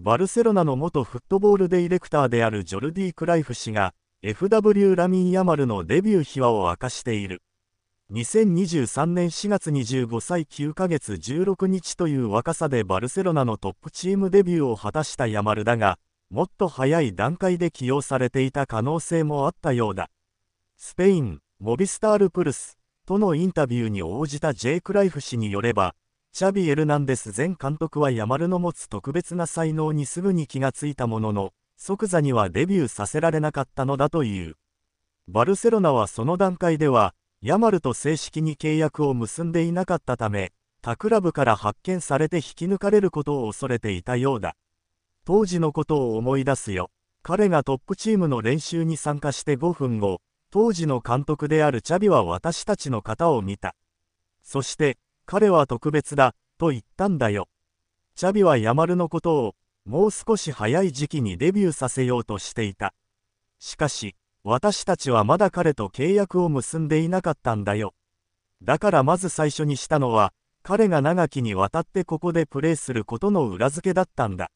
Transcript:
バルセロナの元フットボールデイレクターであるジョルディ・クライフ氏が FW ラミン・ヤマルのデビュー秘話を明かしている2023年4月25歳9ヶ月16日という若さでバルセロナのトップチームデビューを果たしたヤマルだがもっと早い段階で起用されていた可能性もあったようだスペインモビスタールプルスとのインタビューに応じた J. クライフ氏によればシャビ・エルナンデス前監督はヤマルの持つ特別な才能にすぐに気がついたものの、即座にはデビューさせられなかったのだという。バルセロナはその段階では、ヤマルと正式に契約を結んでいなかったため、他クラブから発見されて引き抜かれることを恐れていたようだ。当時のことを思い出すよ。彼がトップチームの練習に参加して5分後、当時の監督であるチャビは私たちの方を見た。そして、彼は特別だ、と言ったんだよ。チャビはヤマルのことを、もう少し早い時期にデビューさせようとしていた。しかし、私たちはまだ彼と契約を結んでいなかったんだよ。だからまず最初にしたのは、彼が長きにわたってここでプレーすることの裏付けだったんだ。